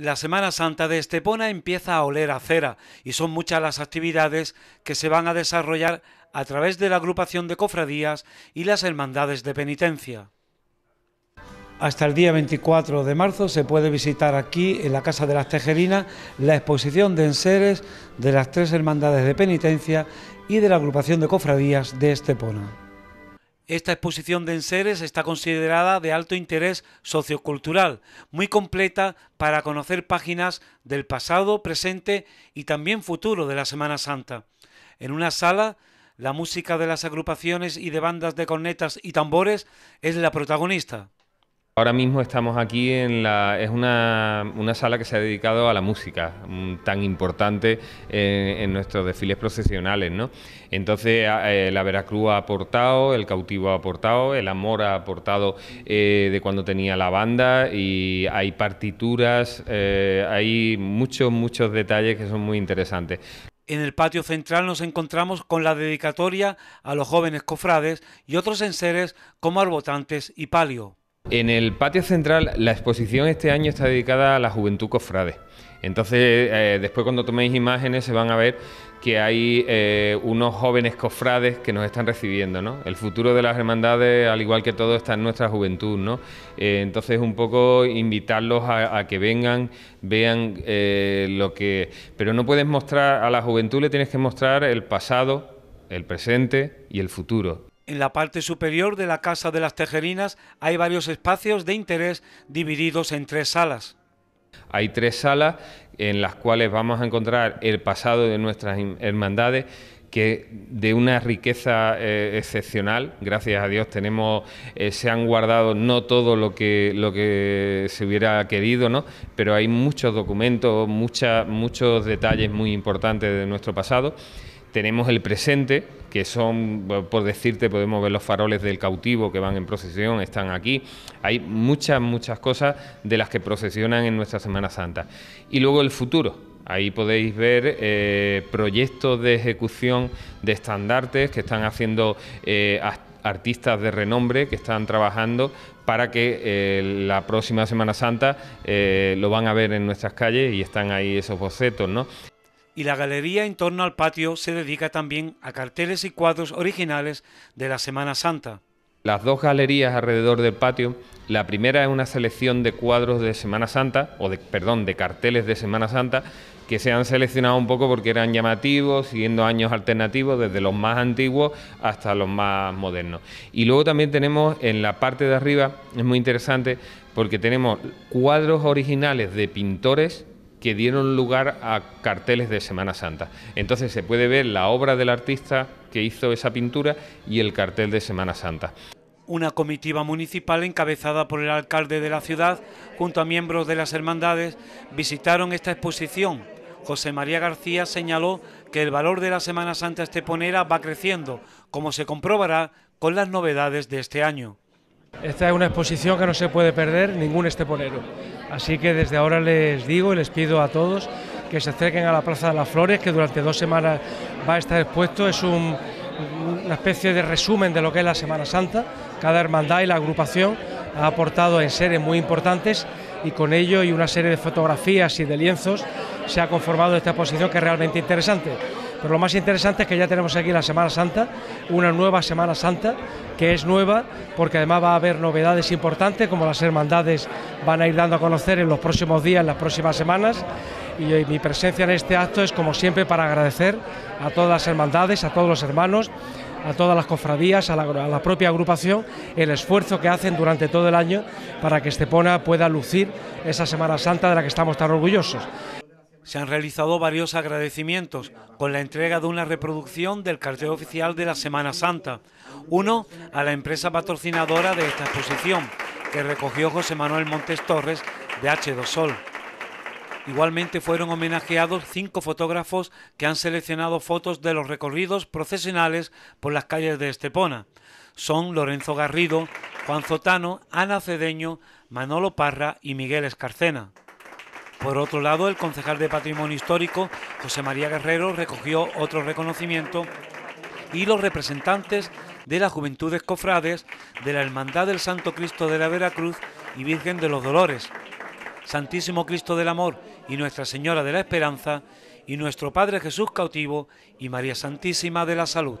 La Semana Santa de Estepona empieza a oler a cera y son muchas las actividades que se van a desarrollar a través de la agrupación de cofradías y las hermandades de penitencia. Hasta el día 24 de marzo se puede visitar aquí, en la Casa de las Tejerinas, la exposición de enseres de las tres hermandades de penitencia y de la agrupación de cofradías de Estepona. Esta exposición de enseres está considerada de alto interés sociocultural, muy completa para conocer páginas del pasado, presente y también futuro de la Semana Santa. En una sala, la música de las agrupaciones y de bandas de cornetas y tambores es la protagonista. Ahora mismo estamos aquí en la. Es una, sala que se ha dedicado a la música, mm, tan importante eh, en, nuestros desfiles procesionales, ¿no? Entonces, eh, la Veracruz ha aportado, el cautivo ha aportado, el amor ha aportado eh, de cuando tenía la banda y hay partituras, hay muchos, muchos detalles que son muy interesantes. En el patio central nos encontramos con la dedicatoria a los jóvenes cofrades y otros enseres como arbotantes y palio. En el patio central, la exposición este año está dedicada a la juventud cofrade. Entonces, eh, después cuando toméis imágenes se van a ver que hay eh, unos jóvenes cofrades que nos están recibiendo, ¿no? El futuro de las hermandades, al igual que todo, está en nuestra juventud, eh, entonces, un poco invitarlos a que vengan, vean lo que... Pero no puedes mostrar, a la juventud le tienes que mostrar el pasado, el presente y el futuro. En la parte superior de la Casa de las Tejerinas hay varios espacios de interés divididos en tres salas. Hay tres salas en las cuales vamos a encontrar el pasado de nuestras hermandades que de una riqueza eh, excepcional, gracias a Dios tenemos, eh, se han guardado no todo lo que, lo que se hubiera querido, ¿no? pero hay muchos documentos, muchos detalles muy importantes de nuestro pasado tenemos el presente, que son, por decirte, podemos ver los faroles del cautivo que van en procesión, están aquí. Hay muchas, muchas cosas de las que procesionan en nuestra Semana Santa. Y luego el futuro. Ahí podéis ver eh, proyectos de ejecución de estandartes que están haciendo eh, artistas de renombre que están trabajando para que eh, la próxima Semana Santa lo van a ver en nuestras calles y están ahí esos bocetos, ¿no? y la galería en torno al patio se dedica también a carteles y cuadros originales de la Semana Santa. Las dos galerías alrededor del patio, la primera es una selección de cuadros de Semana Santa, o de, perdón, de carteles de Semana Santa, que se han seleccionado un poco porque eran llamativos, siguiendo años alternativos, desde los más antiguos hasta los más modernos. Y luego también tenemos en la parte de arriba, es muy interesante, porque tenemos cuadros originales de pintores que dieron lugar a carteles de Semana Santa. Entonces se puede ver la obra del artista que hizo esa pintura y el cartel de Semana Santa. Una comitiva municipal encabezada por el alcalde de la ciudad junto a miembros de las hermandades visitaron esta exposición. José María García señaló que el valor de la Semana Santa esteponera va creciendo, como se comprobará con las novedades de este año. Esta es una exposición que no se puede perder ningún esteponero. Así que desde ahora les digo y les pido a todos que se acerquen a la Plaza de las Flores, que durante dos semanas va a estar expuesto. Es una especie de resumen de lo que es la Semana Santa. Cada hermandad y la agrupación ha aportado en series muy importantes y con ello y una serie de fotografías y de lienzos se ha conformado esta exposición que es realmente interesante. Pero lo más interesante es que ya tenemos aquí la Semana Santa, una nueva Semana Santa, que es nueva porque además va a haber novedades importantes, como las hermandades van a ir dando a conocer en los próximos días, en las próximas semanas. Y, eh, mi presencia en este acto es, como siempre, para agradecer a todas las hermandades, a todos los hermanos, a todas las cofradías, a la, a la, propia agrupación, el esfuerzo que hacen durante todo el año para que Estepona pueda lucir esa Semana Santa de la que estamos tan orgullosos se han realizado varios agradecimientos con la entrega de una reproducción del cartel oficial de la Semana Santa. Uno a la empresa patrocinadora de esta exposición, que recogió José Manuel Montes Torres de H2 Sol. Igualmente fueron homenajeados cinco fotógrafos que han seleccionado fotos de los recorridos procesionales por las calles de Estepona. Son Lorenzo Garrido, Juan Zotano, Ana Cedeño, Manolo Parra y Miguel Escarcena. Por otro lado, el concejal de Patrimonio Histórico, José María Guerrero, recogió otro reconocimiento y los representantes de las Juventudes Cofrades, de la Hermandad del Santo Cristo de la Veracruz y Virgen de los Dolores, Santísimo Cristo del Amor y Nuestra Señora de la Esperanza, y nuestro Padre Jesús cautivo y María Santísima de la Salud.